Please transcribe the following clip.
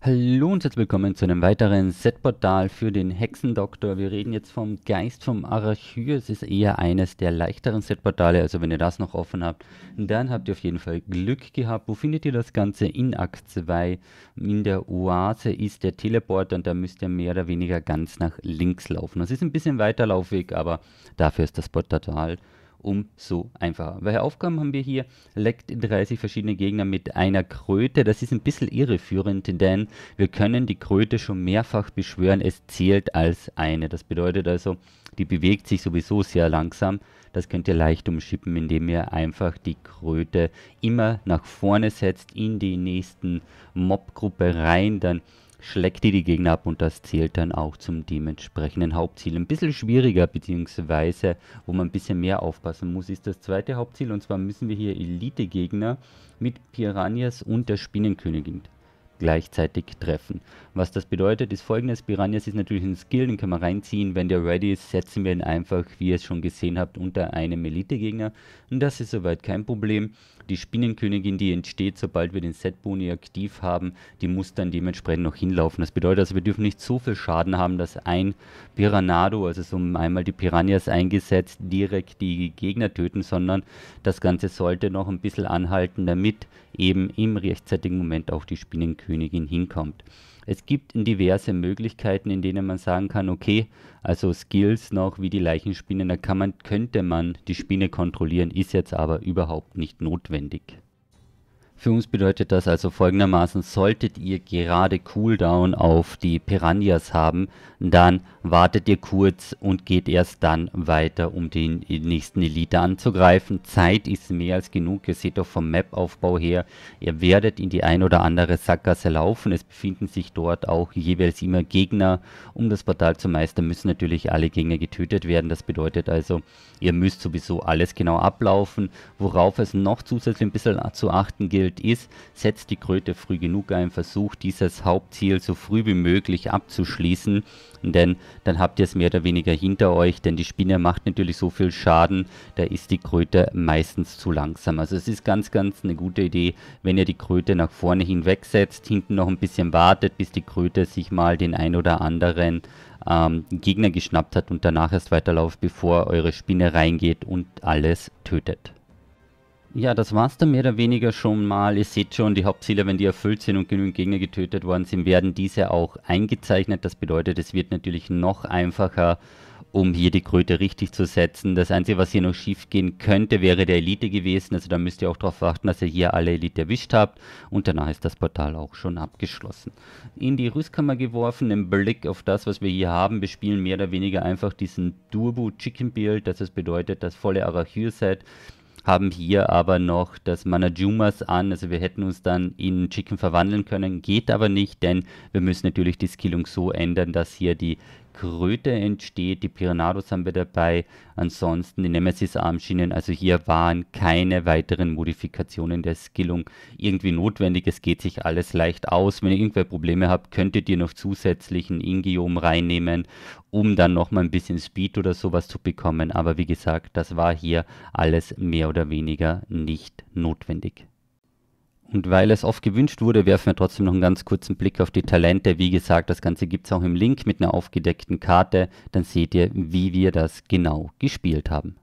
Hallo und herzlich willkommen zu einem weiteren Setportal für den Hexendoktor. Wir reden jetzt vom Geist vom Arachür. Es ist eher eines der leichteren Setportale, also wenn ihr das noch offen habt, dann habt ihr auf jeden Fall Glück gehabt. Wo findet ihr das Ganze? In Akt 2. In der Oase ist der Teleporter und da müsst ihr mehr oder weniger ganz nach links laufen. Das ist ein bisschen weiter laufig, aber dafür ist das Portal umso einfacher. Welche Aufgaben haben wir hier? Leckt 30 verschiedene Gegner mit einer Kröte. Das ist ein bisschen irreführend, denn wir können die Kröte schon mehrfach beschwören. Es zählt als eine. Das bedeutet also, die bewegt sich sowieso sehr langsam. Das könnt ihr leicht umschippen, indem ihr einfach die Kröte immer nach vorne setzt, in die nächsten Mobgruppe rein. Dann schlägt die die Gegner ab und das zählt dann auch zum dementsprechenden Hauptziel. Ein bisschen schwieriger, beziehungsweise wo man ein bisschen mehr aufpassen muss, ist das zweite Hauptziel. Und zwar müssen wir hier Elite-Gegner mit Piranhas und der Spinnenkönigin gleichzeitig treffen. Was das bedeutet, ist folgendes. Piranhas ist natürlich ein Skill, den kann man reinziehen. Wenn der ready ist, setzen wir ihn einfach, wie ihr es schon gesehen habt, unter einem Elite-Gegner. Und das ist soweit kein Problem. Die Spinnenkönigin, die entsteht, sobald wir den Setboni aktiv haben, die muss dann dementsprechend noch hinlaufen. Das bedeutet also, wir dürfen nicht so viel Schaden haben, dass ein Piranado, also so einmal die Piranhas eingesetzt, direkt die Gegner töten, sondern das Ganze sollte noch ein bisschen anhalten, damit eben im rechtzeitigen Moment auch die Spinnenkönigin hinkommt. Es gibt diverse Möglichkeiten, in denen man sagen kann, okay, also Skills noch wie die Leichenspinne, da kann man, könnte man die Spinne kontrollieren, ist jetzt aber überhaupt nicht notwendig. Für uns bedeutet das also folgendermaßen, solltet ihr gerade Cooldown auf die Piranhas haben, dann wartet ihr kurz und geht erst dann weiter, um den nächsten Elite anzugreifen. Zeit ist mehr als genug, ihr seht doch vom Map-Aufbau her, ihr werdet in die ein oder andere Sackgasse laufen. Es befinden sich dort auch jeweils immer Gegner. Um das Portal zu meistern, müssen natürlich alle Gegner getötet werden. Das bedeutet also, ihr müsst sowieso alles genau ablaufen, worauf es noch zusätzlich ein bisschen zu achten gilt erfüllt ist, setzt die Kröte früh genug ein, versucht dieses Hauptziel so früh wie möglich abzuschließen, denn dann habt ihr es mehr oder weniger hinter euch, denn die Spinne macht natürlich so viel Schaden, da ist die Kröte meistens zu langsam. Also es ist ganz, ganz eine gute Idee, wenn ihr die Kröte nach vorne hinwegsetzt, hinten noch ein bisschen wartet, bis die Kröte sich mal den ein oder anderen ähm, Gegner geschnappt hat und danach erst weiterlauft, bevor eure Spinne reingeht und alles tötet. Ja, das war es dann mehr oder weniger schon mal. Ihr seht schon, die Hauptziele, wenn die erfüllt sind und genügend Gegner getötet worden sind, werden diese auch eingezeichnet. Das bedeutet, es wird natürlich noch einfacher, um hier die Kröte richtig zu setzen. Das Einzige, was hier noch schief gehen könnte, wäre der Elite gewesen. Also da müsst ihr auch darauf achten, dass ihr hier alle Elite erwischt habt. Und danach ist das Portal auch schon abgeschlossen. In die Rüstkammer geworfen, im Blick auf das, was wir hier haben, Wir spielen mehr oder weniger einfach diesen Turbo Chicken Build. Das bedeutet, das volle Arachür-Set haben hier aber noch das Manajumas an. Also wir hätten uns dann in Chicken verwandeln können, geht aber nicht, denn wir müssen natürlich die Skillung so ändern, dass hier die Kröte entsteht. Die Piranados haben wir dabei. Ansonsten die Nemesis-Armschienen. Also hier waren keine weiteren Modifikationen der Skillung irgendwie notwendig. Es geht sich alles leicht aus. Wenn ihr irgendwelche Probleme habt, könntet ihr noch zusätzlichen Ingiom reinnehmen, um dann nochmal ein bisschen Speed oder sowas zu bekommen. Aber wie gesagt, das war hier alles mehr oder weniger nicht notwendig. Und weil es oft gewünscht wurde, werfen wir trotzdem noch einen ganz kurzen Blick auf die Talente. Wie gesagt, das Ganze gibt es auch im Link mit einer aufgedeckten Karte. Dann seht ihr, wie wir das genau gespielt haben.